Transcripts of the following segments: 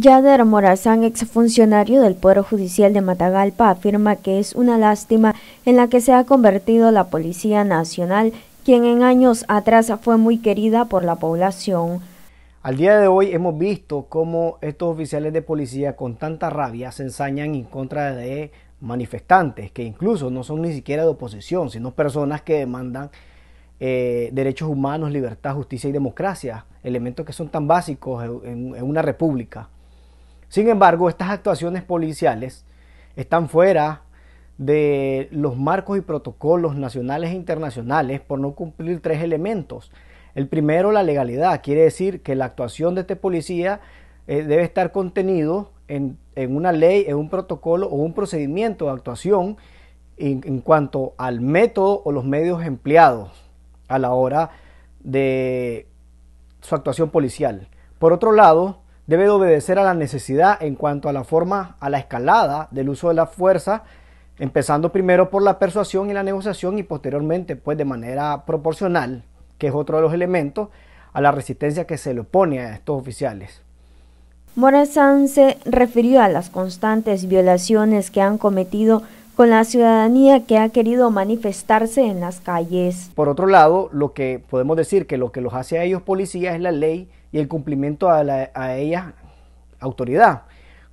Yader Morazán, exfuncionario del Poder Judicial de Matagalpa, afirma que es una lástima en la que se ha convertido la Policía Nacional, quien en años atrás fue muy querida por la población. Al día de hoy hemos visto cómo estos oficiales de policía con tanta rabia se ensañan en contra de manifestantes, que incluso no son ni siquiera de oposición, sino personas que demandan eh, derechos humanos, libertad, justicia y democracia, elementos que son tan básicos en una república. Sin embargo, estas actuaciones policiales están fuera de los marcos y protocolos nacionales e internacionales por no cumplir tres elementos. El primero, la legalidad, quiere decir que la actuación de este policía eh, debe estar contenido en, una ley, en un protocolo o un procedimiento de actuación en cuanto al método o los medios empleados a la hora de su actuación policial. Por otro lado, debe de obedecer a la necesidad en cuanto a la forma, a la escalada del uso de la fuerza, empezando primero por la persuasión y la negociación y posteriormente pues de manera proporcional, que es otro de los elementos, a la resistencia que se le opone a estos oficiales. Morazán se refirió a las constantes violaciones que han cometido con la ciudadanía que ha querido manifestarse en las calles. Por otro lado, lo que podemos decir que lo que los hace a ellos policías es la ley y el cumplimiento a, ella autoridad.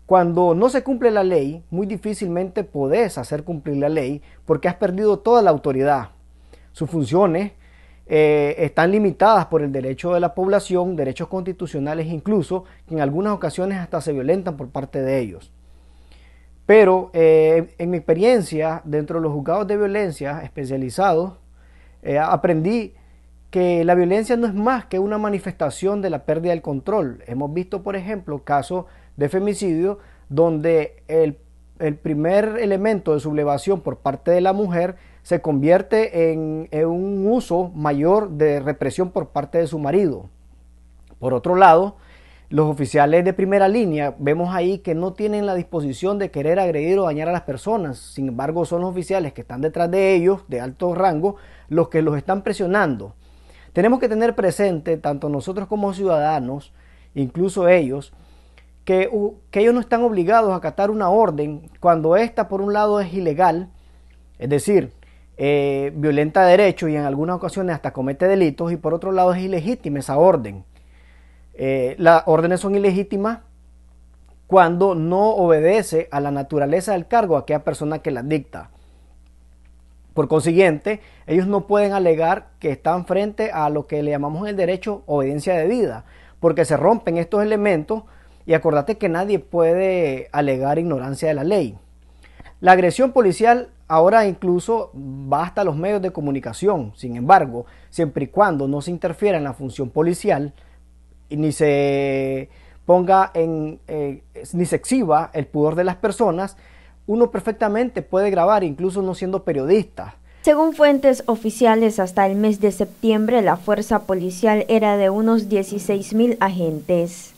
Cuando no se cumple la ley, muy difícilmente podés hacer cumplir la ley porque has perdido toda la autoridad. Sus funciones eh, están limitadas por el derecho de la población, derechos constitucionales incluso, que en algunas ocasiones hasta se violentan por parte de ellos. Pero eh, en mi experiencia dentro de los juzgados de violencia especializados, eh, aprendí que la violencia no es más que una manifestación de la pérdida del control. Hemos visto, por ejemplo, casos de femicidio donde el, primer elemento de sublevación por parte de la mujer se convierte en un uso mayor de represión por parte de su marido. Por otro lado, los oficiales de primera línea, vemos ahí que no tienen la disposición de querer agredir o dañar a las personas. Sin embargo, son los oficiales que están detrás de ellos, de alto rango, los que los están presionando. Tenemos que tener presente, tanto nosotros como ciudadanos, incluso ellos, que, ellos no están obligados a acatar una orden cuando ésta, por un lado, es ilegal, es decir, eh, violenta derechos y en algunas ocasiones hasta comete delitos, y por otro lado es ilegítima esa orden. Eh, las órdenes son ilegítimas cuando no obedece a la naturaleza del cargo a aquella persona que las dicta. Por consiguiente, ellos no pueden alegar que están frente a lo que le llamamos en el derecho obediencia vida, porque se rompen estos elementos y acordate que nadie puede alegar ignorancia de la ley. La agresión policial ahora incluso va hasta los medios de comunicación, sin embargo, siempre y cuando no se interfiera en la función policial, ni se ponga en, eh, ni se exhiba el pudor de las personas, uno perfectamente puede grabar, incluso no siendo periodista. Según fuentes oficiales, hasta el mes de septiembre la fuerza policial era de unos 16.000 agentes.